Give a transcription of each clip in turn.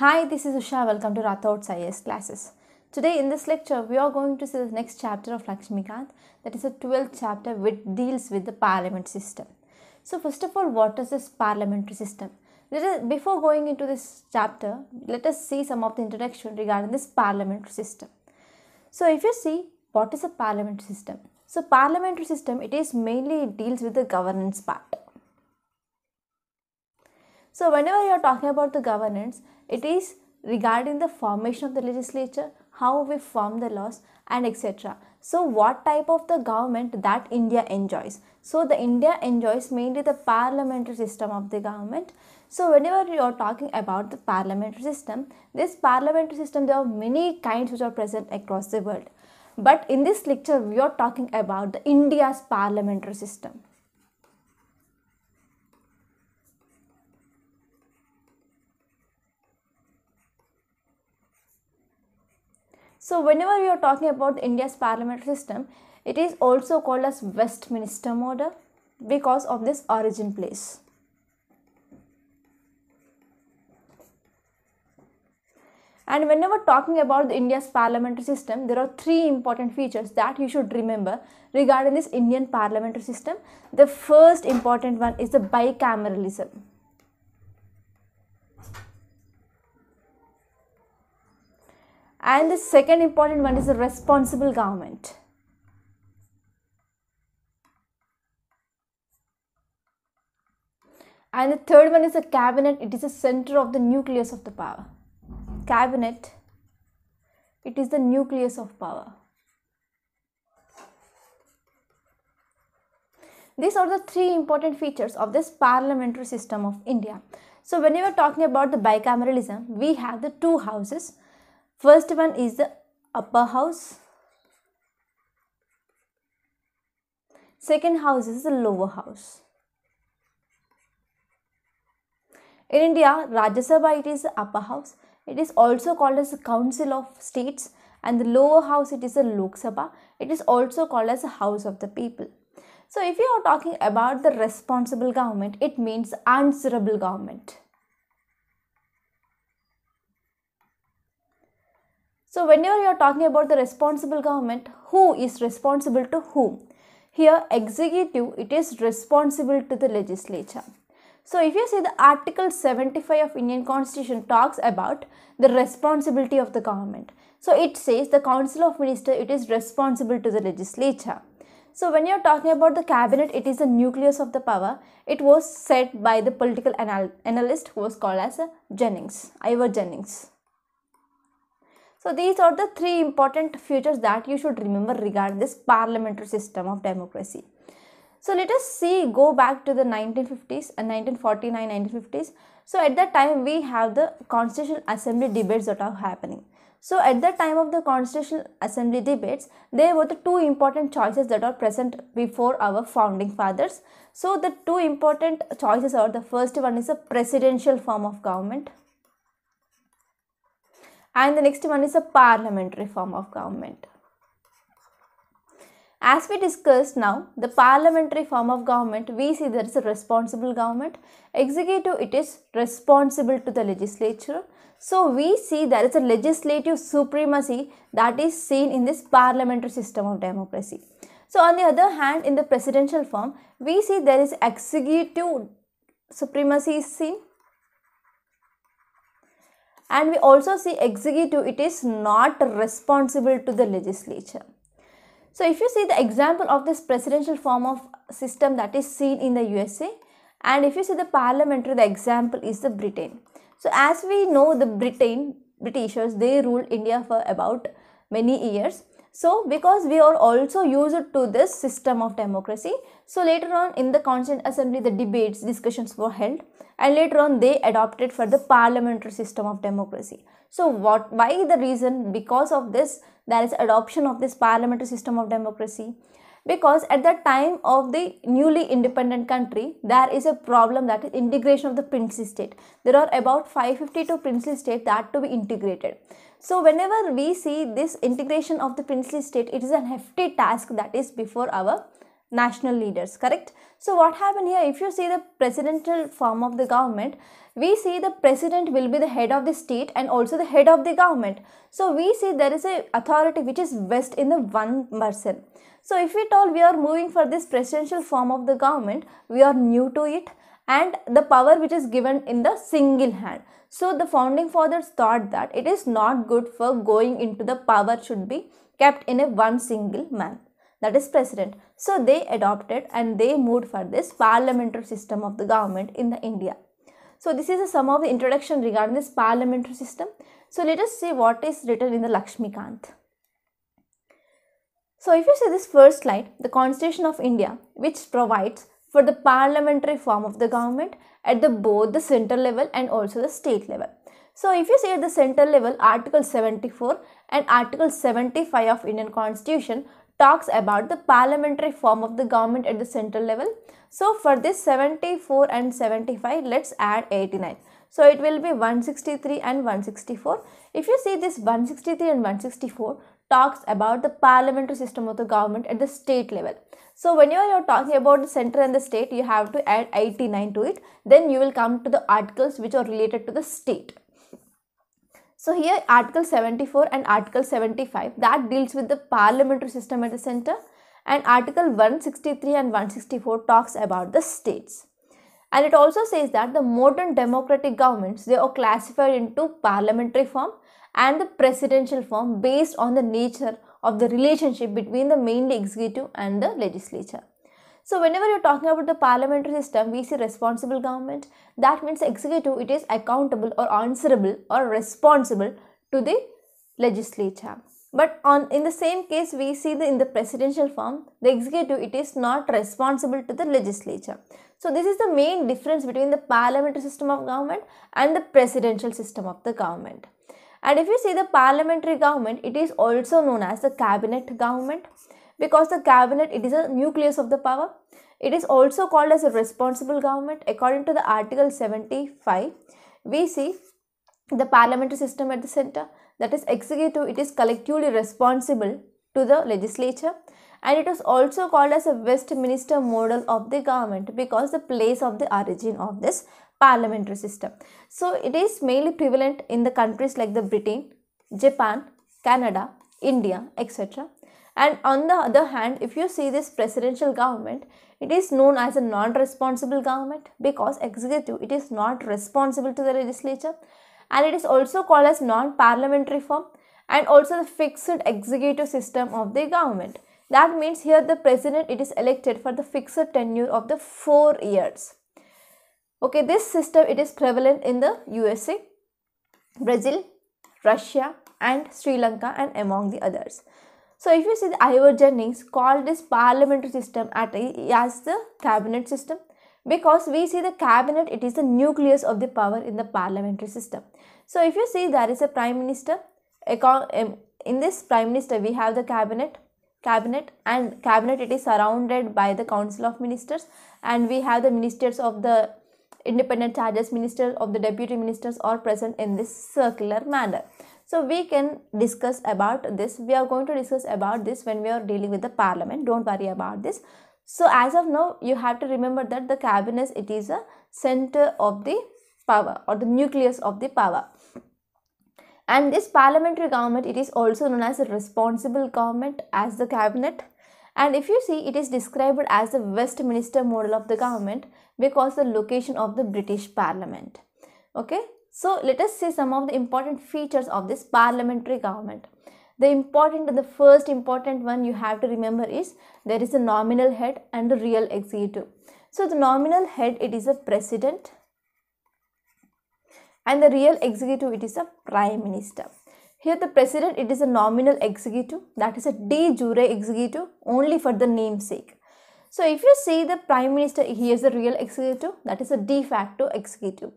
Hi, this is Usha. Welcome to Rathaud's IAS classes. Today in this lecture, we are going to see the next chapter of Lakshmikant, that is the 12th chapter which deals with the parliament system. So first of all, what is this parliamentary system? Us, before going into this chapter, let us see some of the introduction regarding this parliamentary system. So if you see, what is a parliamentary system? So parliamentary system, it is mainly it deals with the governance part. So whenever you are talking about the governance, it is regarding the formation of the legislature, how we form the laws and etc. So what type of the government that India enjoys? So the India enjoys mainly the parliamentary system of the government. So whenever you are talking about the parliamentary system, this parliamentary system there are many kinds which are present across the world. But in this lecture we are talking about the India's parliamentary system. So whenever we are talking about India's parliamentary system, it is also called as Westminster model because of this origin place. And whenever talking about the India's parliamentary system, there are three important features that you should remember regarding this Indian parliamentary system. The first important one is the bicameralism. and the second important one is a responsible government and the third one is a cabinet it is the center of the nucleus of the power cabinet it is the nucleus of power these are the three important features of this parliamentary system of india so when we are talking about the bicameralism we have the two houses First one is the upper house. Second house is the lower house. In India, Rajya Sabha it is the upper house. It is also called as the Council of States and the lower house it is the Lok Sabha. It is also called as the House of the People. So if you are talking about the responsible government, it means answerable government. So whenever you are talking about the responsible government, who is responsible to whom? Here executive, it is responsible to the legislature. So if you see the article 75 of Indian constitution talks about the responsibility of the government. So it says the council of minister, it is responsible to the legislature. So when you're talking about the cabinet, it is the nucleus of the power. It was said by the political anal analyst who was called as Jennings, Ivor Jennings. So these are the three important features that you should remember regarding this parliamentary system of democracy. So let us see, go back to the 1950s and 1949, 1950s. So at that time we have the constitutional assembly debates that are happening. So at the time of the constitutional assembly debates, there were the two important choices that are present before our founding fathers. So the two important choices are the first one is a presidential form of government and the next one is a parliamentary form of government. As we discussed now, the parliamentary form of government, we see there is a responsible government. Executive, it is responsible to the legislature. So, we see there is a legislative supremacy that is seen in this parliamentary system of democracy. So, on the other hand, in the presidential form, we see there is executive supremacy is seen and we also see executive it is not responsible to the legislature so if you see the example of this presidential form of system that is seen in the usa and if you see the parliamentary the example is the britain so as we know the britain britishers they ruled india for about many years so because we are also used to this system of democracy, so later on in the council Assembly the debates, discussions were held and later on they adopted for the parliamentary system of democracy. So what, why the reason? Because of this there is adoption of this parliamentary system of democracy because at the time of the newly independent country there is a problem that is integration of the princely state there are about 552 princely state that to be integrated so whenever we see this integration of the princely state it is a hefty task that is before our national leaders correct so what happened here if you see the presidential form of the government we see the president will be the head of the state and also the head of the government so we see there is a authority which is vested in the one person so if at all we are moving for this presidential form of the government, we are new to it and the power which is given in the single hand. So the founding fathers thought that it is not good for going into the power should be kept in a one single man that is president. So they adopted and they moved for this parliamentary system of the government in the India. So this is sum of the introduction regarding this parliamentary system. So let us see what is written in the Kant. So if you see this first slide, the Constitution of India, which provides for the parliamentary form of the government at the both the center level and also the state level. So if you see at the center level, Article 74 and Article 75 of Indian Constitution talks about the parliamentary form of the government at the central level. So for this 74 and 75, let's add 89. So it will be 163 and 164. If you see this 163 and 164 talks about the parliamentary system of the government at the state level. So whenever you're talking about the center and the state, you have to add 89 to it. Then you will come to the articles which are related to the state. So here article 74 and article 75 that deals with the parliamentary system at the center and article 163 and 164 talks about the states. And it also says that the modern democratic governments they are classified into parliamentary form and the presidential form based on the nature of the relationship between the mainly executive and the legislature. So whenever you're talking about the parliamentary system, we see responsible government. That means executive, it is accountable or answerable or responsible to the legislature. But on in the same case, we see the in the presidential form, the executive, it is not responsible to the legislature. So this is the main difference between the parliamentary system of government and the presidential system of the government. And if you see the parliamentary government, it is also known as the cabinet government because the cabinet it is a nucleus of the power. It is also called as a responsible government according to the article 75. We see the parliamentary system at the center that is executive it is collectively responsible to the legislature and it is also called as a Westminster model of the government because the place of the origin of this parliamentary system. So it is mainly prevalent in the countries like the Britain, Japan, Canada, India, etc. And on the other hand, if you see this presidential government, it is known as a non-responsible government because executive, it is not responsible to the legislature and it is also called as non-parliamentary form and also the fixed executive system of the government. That means here the president, it is elected for the fixed tenure of the four years. Okay, this system, it is prevalent in the USA, Brazil, Russia and Sri Lanka and among the others. So if you see the Ivor Jennings called this parliamentary system as the cabinet system because we see the cabinet it is the nucleus of the power in the parliamentary system. So if you see there is a prime minister um, in this prime minister we have the cabinet cabinet and cabinet it is surrounded by the council of ministers and we have the ministers of the independent charges minister of the deputy ministers are present in this circular manner so we can discuss about this we are going to discuss about this when we are dealing with the parliament don't worry about this so as of now you have to remember that the cabinet it is a center of the power or the nucleus of the power and this parliamentary government it is also known as a responsible government as the cabinet and if you see it is described as the westminster model of the government because the location of the British Parliament. Okay, so let us see some of the important features of this parliamentary government. The important, the first important one you have to remember is there is a nominal head and a real executive. So the nominal head it is a president and the real executive it is a prime minister. Here the president it is a nominal executive that is a de jure executive only for the namesake. So if you see the prime minister, he is the real executive, that is a de facto executive.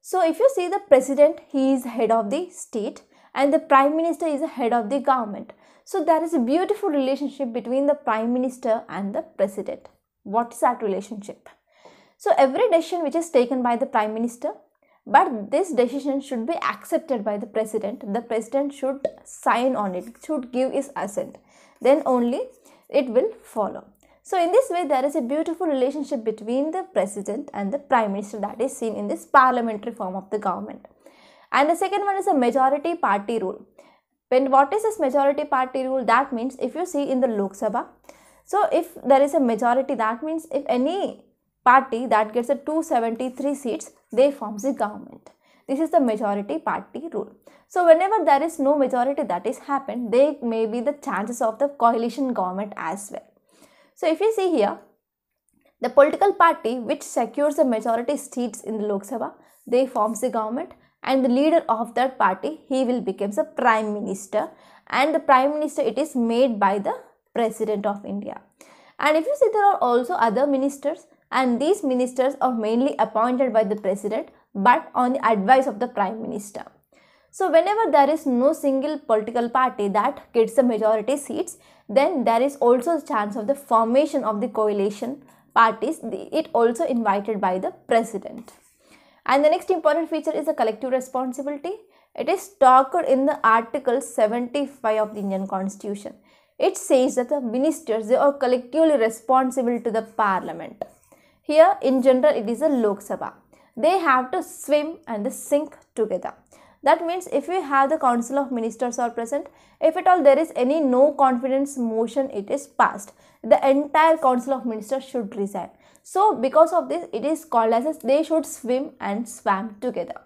So if you see the president, he is head of the state and the prime minister is the head of the government. So there is a beautiful relationship between the prime minister and the president. What is that relationship? So every decision which is taken by the prime minister, but this decision should be accepted by the president. The president should sign on it, should give his assent. Then only it will follow. So in this way, there is a beautiful relationship between the president and the prime minister that is seen in this parliamentary form of the government. And the second one is a majority party rule. When what is this majority party rule? That means if you see in the Lok Sabha, so if there is a majority, that means if any party that gets a 273 seats, they forms the government. This is the majority party rule. So whenever there is no majority that is happened, they may be the chances of the coalition government as well. So if you see here, the political party which secures the majority seats in the Lok Sabha, they forms the government and the leader of that party, he will become the prime minister and the prime minister it is made by the president of India. And if you see there are also other ministers and these ministers are mainly appointed by the president but on the advice of the prime minister. So whenever there is no single political party that gets the majority seats, then there is also a chance of the formation of the coalition parties, it also invited by the president. And the next important feature is the collective responsibility. It is talked in the Article 75 of the Indian Constitution. It says that the ministers they are collectively responsible to the parliament. Here in general it is a Lok Sabha. They have to swim and sink together that means if we have the council of ministers are present if at all there is any no confidence motion it is passed the entire council of ministers should resign so because of this it is called as a, they should swim and swam together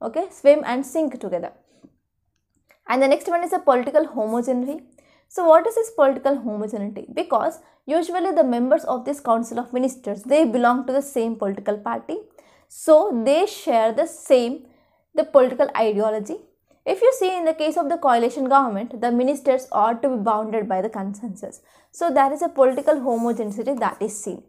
okay swim and sink together and the next one is a political homogeneity so what is this political homogeneity? Because usually the members of this council of ministers, they belong to the same political party. So they share the same the political ideology. If you see in the case of the coalition government, the ministers ought to be bounded by the consensus. So there is a political homogeneity that is seen.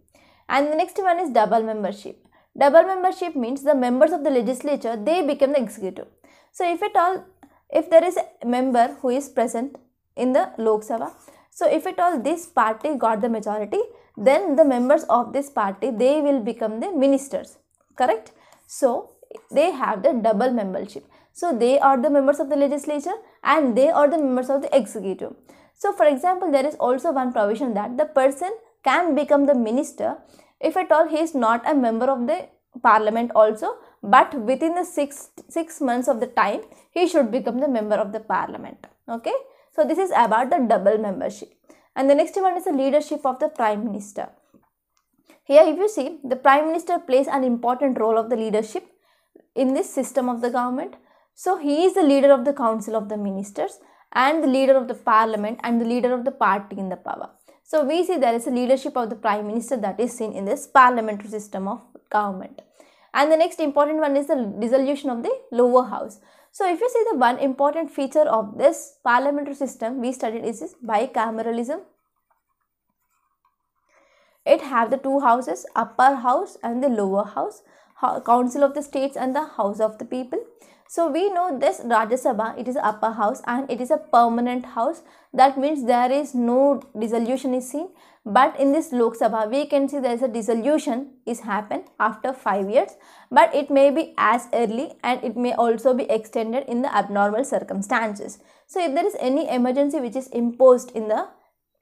And the next one is double membership. Double membership means the members of the legislature, they become the executive. So if at all, if there is a member who is present in the Lok Sabha, so if at all this party got the majority, then the members of this party, they will become the ministers, correct? So they have the double membership so they are the members of the legislature and they are the members of the executive so for example there is also one provision that the person can become the minister if at all he is not a member of the parliament also but within the six six months of the time he should become the member of the parliament okay so this is about the double membership and the next one is the leadership of the prime minister here if you see the prime minister plays an important role of the leadership in this system of the government. So he is the leader of the council of the ministers and the leader of the parliament and the leader of the party in the power. So we see there is a leadership of the prime minister that is seen in this parliamentary system of government. And the next important one is the dissolution of the lower house. So if you see the one important feature of this parliamentary system we studied is this bicameralism. It have the two houses, upper house and the lower house. Council of the States and the House of the People. So we know this Rajya Sabha, it is upper house and it is a permanent house. That means there is no dissolution is seen. But in this Lok Sabha, we can see there is a dissolution is happen after 5 years. But it may be as early and it may also be extended in the abnormal circumstances. So if there is any emergency which is imposed in the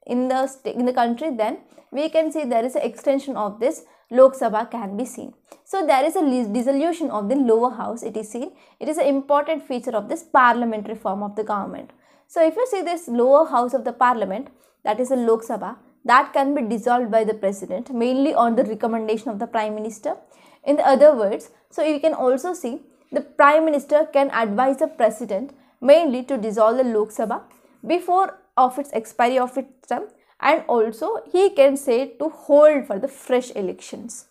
in the in the country then we can see there is an extension of this Lok Sabha can be seen. So there is a dissolution of the lower house it is seen. It is an important feature of this parliamentary form of the government. So if you see this lower house of the parliament that is the Lok Sabha that can be dissolved by the president mainly on the recommendation of the prime minister. In the other words, so you can also see the prime minister can advise the president mainly to dissolve the Lok Sabha before of its expiry of its term and also he can say to hold for the fresh elections.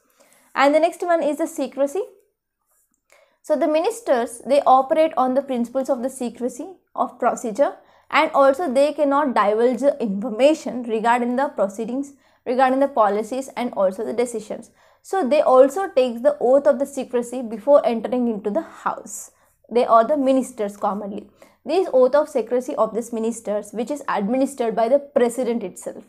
And the next one is the secrecy. So the ministers, they operate on the principles of the secrecy of procedure and also they cannot divulge the information regarding the proceedings, regarding the policies and also the decisions. So they also take the oath of the secrecy before entering into the house. They are the ministers commonly this oath of secrecy of these ministers which is administered by the president itself.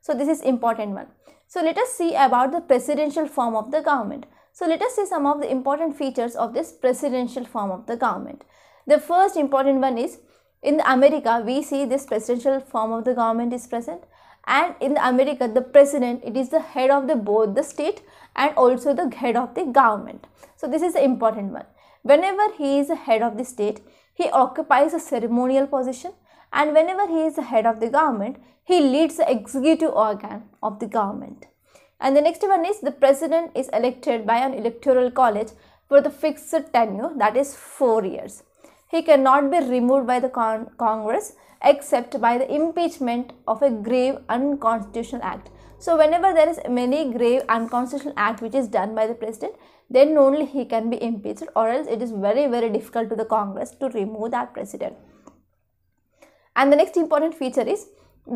So this is important one. So let us see about the presidential form of the government. So let us see some of the important features of this presidential form of the government. The first important one is in America we see this presidential form of the government is present and in America the president it is the head of the both the state and also the head of the government. So this is the important one. Whenever he is the head of the state he occupies a ceremonial position and whenever he is the head of the government, he leads the executive organ of the government. And the next one is the president is elected by an electoral college for the fixed tenure that is 4 years. He cannot be removed by the con Congress except by the impeachment of a grave unconstitutional act. So whenever there is many grave unconstitutional act which is done by the president, then only he can be impeached or else it is very very difficult to the congress to remove that president and the next important feature is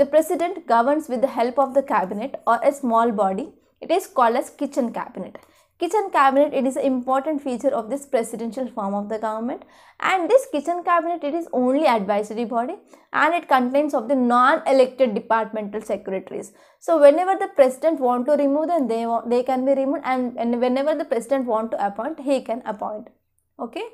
the president governs with the help of the cabinet or a small body it is called as kitchen cabinet kitchen cabinet it is an important feature of this presidential form of the government and this kitchen cabinet it is only advisory body and it contains of the non-elected departmental secretaries so whenever the president want to remove them they want, they can be removed and, and whenever the president want to appoint he can appoint okay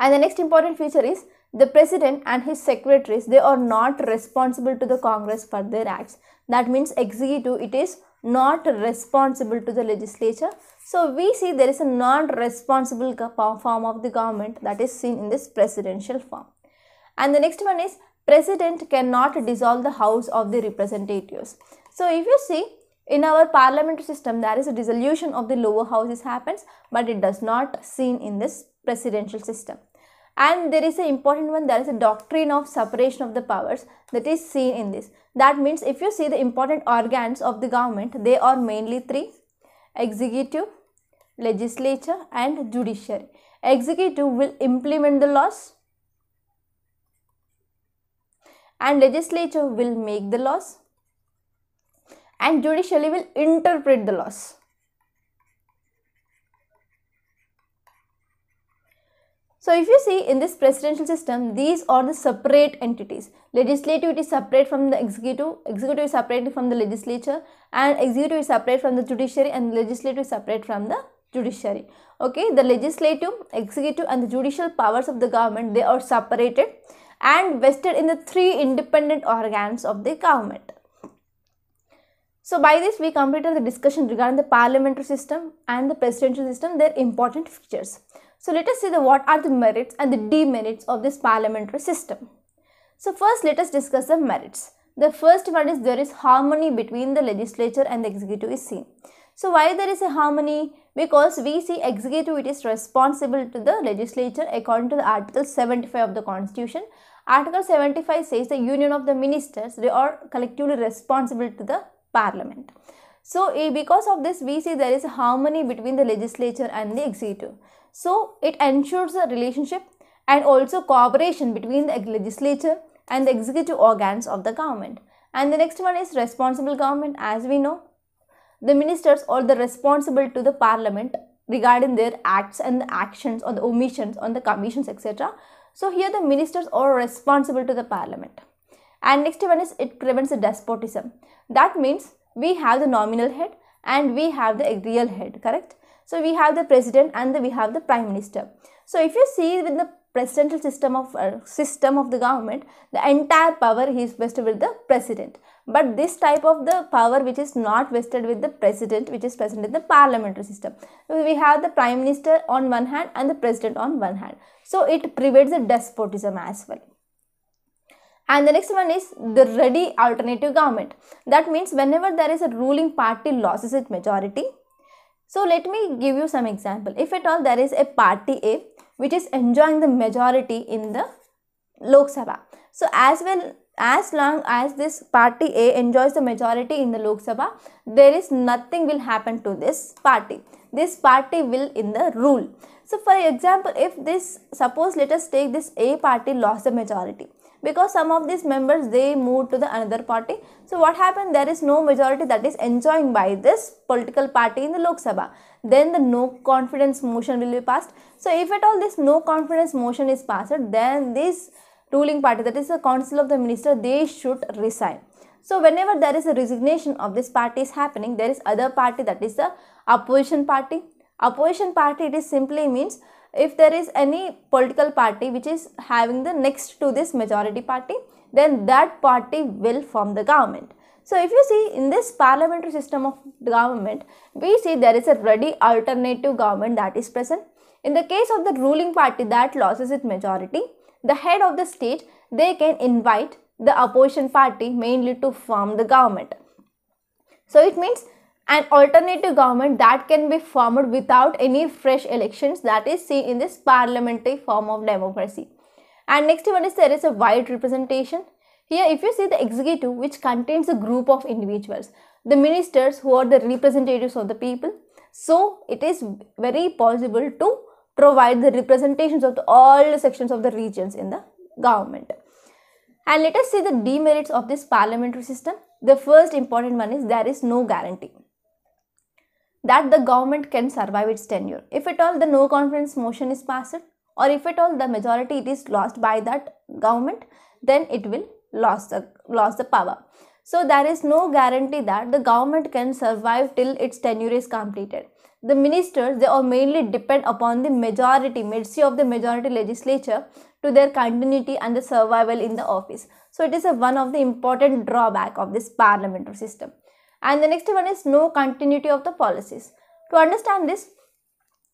and the next important feature is the president and his secretaries they are not responsible to the congress for their acts that means executive it is not responsible to the legislature. So we see there is a non-responsible form of the government that is seen in this presidential form. And the next one is president cannot dissolve the house of the representatives. So if you see in our parliamentary system there is a dissolution of the lower houses happens but it does not seen in this presidential system and there is an important one there is a doctrine of separation of the powers that is seen in this that means if you see the important organs of the government they are mainly three executive legislature and judiciary executive will implement the laws and legislature will make the laws and judiciary will interpret the laws So if you see in this presidential system, these are the separate entities. Legislative is separate from the executive, executive is separate from the legislature and executive is separate from the judiciary and legislative is separate from the judiciary. Okay, the legislative, executive and the judicial powers of the government, they are separated and vested in the three independent organs of the government. So by this we completed the discussion regarding the parliamentary system and the presidential system, their important features. So let us see the, what are the merits and the demerits of this parliamentary system. So first let us discuss the merits. The first one is there is harmony between the legislature and the executive is seen. So why there is a harmony? Because we see executive it is responsible to the legislature according to the article 75 of the constitution. Article 75 says the union of the ministers they are collectively responsible to the parliament. So eh, because of this we see there is harmony between the legislature and the executive. So it ensures a relationship and also cooperation between the legislature and the executive organs of the government. And the next one is responsible government. As we know, the ministers are the responsible to the parliament regarding their acts and the actions or the omissions on the commissions etc. So here the ministers are responsible to the parliament. And next one is it prevents the despotism. That means we have the nominal head and we have the real head, correct? So we have the president and the, we have the prime minister. So if you see with the presidential system of uh, system of the government, the entire power is vested with the president. But this type of the power which is not vested with the president, which is present in the parliamentary system. So we have the prime minister on one hand and the president on one hand. So it prevents the despotism as well. And the next one is the ready alternative government. That means whenever there is a ruling party loses its majority, so let me give you some example. If at all there is a party A which is enjoying the majority in the Lok Sabha. So as well as long as this party A enjoys the majority in the Lok Sabha, there is nothing will happen to this party. This party will in the rule. So for example, if this, suppose let us take this A party lost the majority because some of these members they moved to the another party. So what happened there is no majority that is enjoying by this political party in the Lok Sabha. Then the no confidence motion will be passed. So if at all this no confidence motion is passed then this ruling party that is the council of the minister they should resign. So whenever there is a resignation of this party is happening there is other party that is the opposition party. Opposition party it is simply means if there is any political party which is having the next to this majority party then that party will form the government. So if you see in this parliamentary system of government we see there is a ready alternative government that is present. In the case of the ruling party that loses its majority the head of the state they can invite the opposition party mainly to form the government. So it means an alternative government that can be formed without any fresh elections that is seen in this parliamentary form of democracy. And next one is there is a wide representation. Here if you see the executive which contains a group of individuals, the ministers who are the representatives of the people. So it is very possible to provide the representations of the, all the sections of the regions in the government. And let us see the demerits of this parliamentary system. The first important one is there is no guarantee that the government can survive its tenure. If at all the no confidence motion is passed or if at all the majority it is lost by that government, then it will lose the, lose the power. So there is no guarantee that the government can survive till its tenure is completed. The ministers they are mainly depend upon the majority, mercy of the majority legislature to their continuity and the survival in the office. So it is a, one of the important drawback of this parliamentary system. And the next one is no continuity of the policies. To understand this,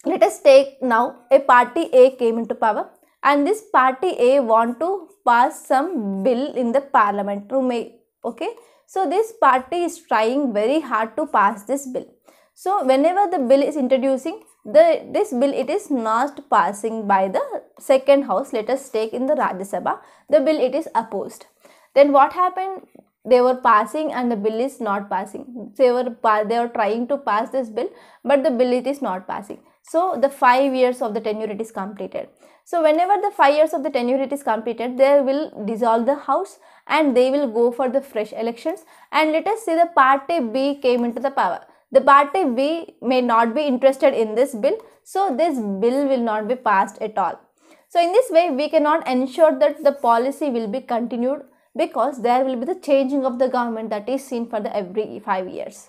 let us take now a party A came into power and this party A want to pass some bill in the parliament to make, okay. So this party is trying very hard to pass this bill. So whenever the bill is introducing, the this bill it is not passing by the second house, let us take in the Rajya Sabha, the bill it is opposed. Then what happened they were passing and the bill is not passing. They were, they were trying to pass this bill, but the bill it is not passing. So the five years of the tenure it is completed. So whenever the five years of the tenure it is completed, they will dissolve the house and they will go for the fresh elections. And let us see the party B came into the power. The party B may not be interested in this bill, so this bill will not be passed at all. So in this way, we cannot ensure that the policy will be continued because there will be the changing of the government that is seen for the every 5 years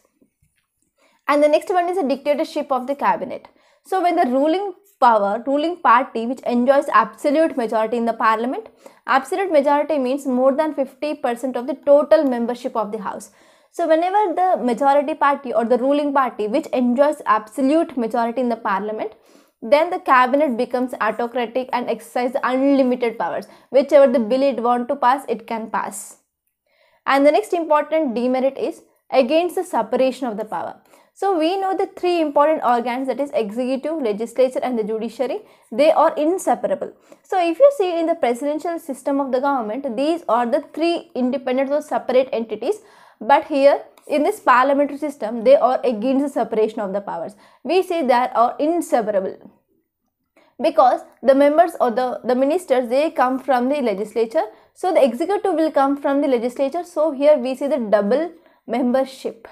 and the next one is the dictatorship of the cabinet so when the ruling power ruling party which enjoys absolute majority in the parliament absolute majority means more than 50% of the total membership of the house so whenever the majority party or the ruling party which enjoys absolute majority in the parliament then the cabinet becomes autocratic and exercises unlimited powers. Whichever the bill it want to pass, it can pass. And the next important demerit is against the separation of the power. So we know the three important organs that is executive, legislature and the judiciary, they are inseparable. So if you see in the presidential system of the government, these are the three independent or separate entities but here in this parliamentary system, they are against the separation of the powers. We say they are inseparable because the members or the, the ministers they come from the legislature so the executive will come from the legislature so here we see the double membership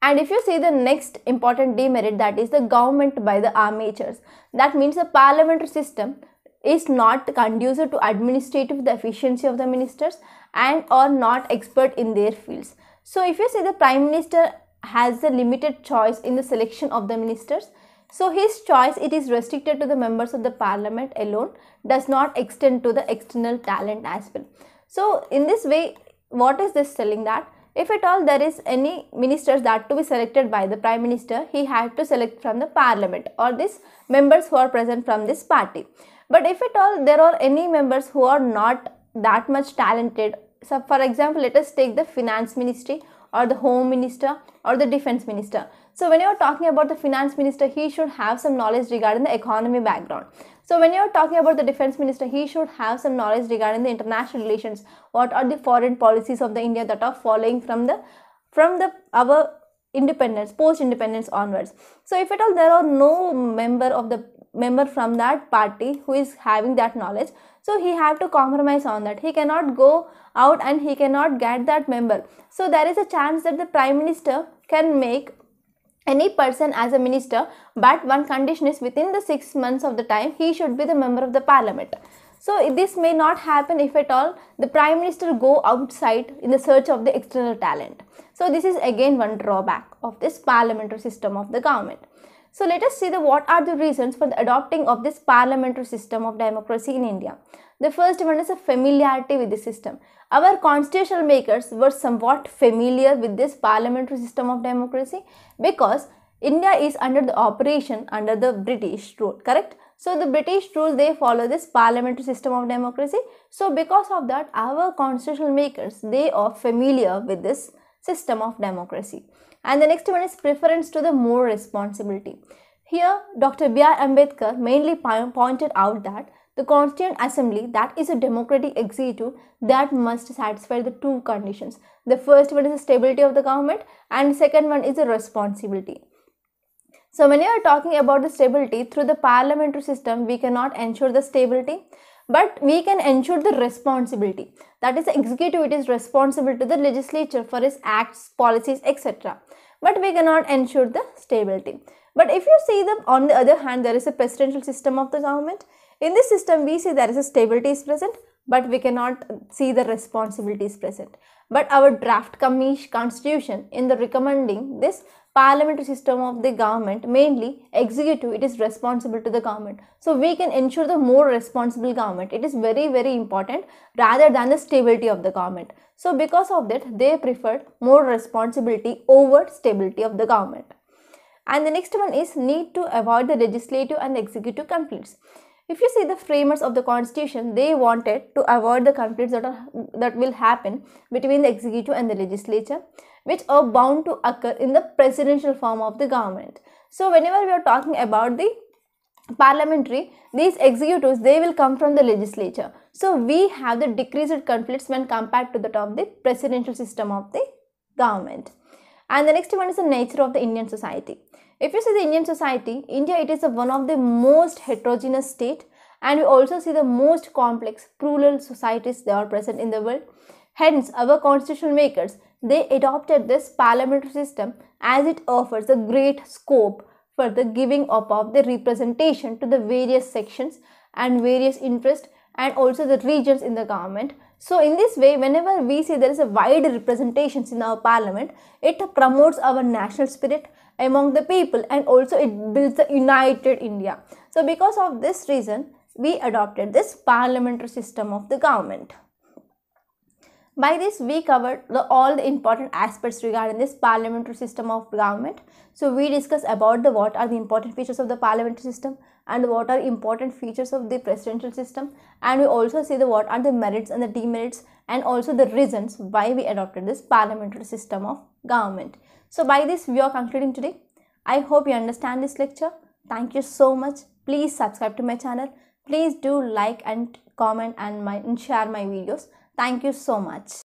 and if you see the next important demerit that is the government by the armatures that means the parliamentary system is not conducive to administrative the efficiency of the ministers and are not expert in their fields. So if you say the prime minister has a limited choice in the selection of the ministers, so his choice it is restricted to the members of the parliament alone does not extend to the external talent as well. So in this way what is this telling that if at all there is any ministers that to be selected by the prime minister he had to select from the parliament or these members who are present from this party. But if at all there are any members who are not that much talented, so for example, let us take the finance ministry or the home minister or the defense minister. So when you are talking about the finance minister, he should have some knowledge regarding the economy background. So when you are talking about the defense minister, he should have some knowledge regarding the international relations. What are the foreign policies of the India that are following from the from the our independence, post independence onwards. So if at all there are no member of the member from that party who is having that knowledge so he have to compromise on that he cannot go out and he cannot get that member so there is a chance that the prime minister can make any person as a minister but one condition is within the 6 months of the time he should be the member of the parliament so this may not happen if at all the prime minister go outside in the search of the external talent so this is again one drawback of this parliamentary system of the government so let us see the what are the reasons for the adopting of this parliamentary system of democracy in India. The first one is a familiarity with the system. Our constitutional makers were somewhat familiar with this parliamentary system of democracy because India is under the operation under the British rule, correct? So the British rule they follow this parliamentary system of democracy. So because of that our constitutional makers they are familiar with this system of democracy. And the next one is preference to the more responsibility. Here, Dr. B.R. Ambedkar mainly pointed out that the Constituent Assembly, that is a democratic executive, that must satisfy the two conditions. The first one is the stability of the government and second one is the responsibility. So when you are talking about the stability through the parliamentary system, we cannot ensure the stability but we can ensure the responsibility that is the executive it is responsible to the legislature for its acts policies etc but we cannot ensure the stability but if you see them on the other hand there is a presidential system of the government in this system we see there is a stability is present but we cannot see the responsibilities present. But our draft commish constitution in the recommending this parliamentary system of the government, mainly executive, it is responsible to the government. So we can ensure the more responsible government. It is very, very important rather than the stability of the government. So because of that, they preferred more responsibility over stability of the government. And the next one is need to avoid the legislative and executive conflicts. If you see the framers of the constitution, they wanted to avoid the conflicts that, are, that will happen between the executive and the legislature which are bound to occur in the presidential form of the government. So whenever we are talking about the parliamentary, these executives, they will come from the legislature. So we have the decreased conflicts when compared to that of the presidential system of the government. And the next one is the nature of the Indian society. If you see the Indian society, India it is one of the most heterogeneous state and we also see the most complex plural societies that are present in the world. Hence, our constitutional makers, they adopted this parliamentary system as it offers a great scope for the giving up of the representation to the various sections and various interests and also the regions in the government. So in this way, whenever we see there is a wide representation in our parliament, it promotes our national spirit among the people and also it builds a united India. So because of this reason, we adopted this parliamentary system of the government. By this, we covered the, all the important aspects regarding this parliamentary system of government. So, we discussed about the what are the important features of the parliamentary system and what are important features of the presidential system and we also see the what are the merits and the demerits and also the reasons why we adopted this parliamentary system of government. So, by this, we are concluding today. I hope you understand this lecture. Thank you so much. Please subscribe to my channel. Please do like and comment and, my, and share my videos. Thank you so much.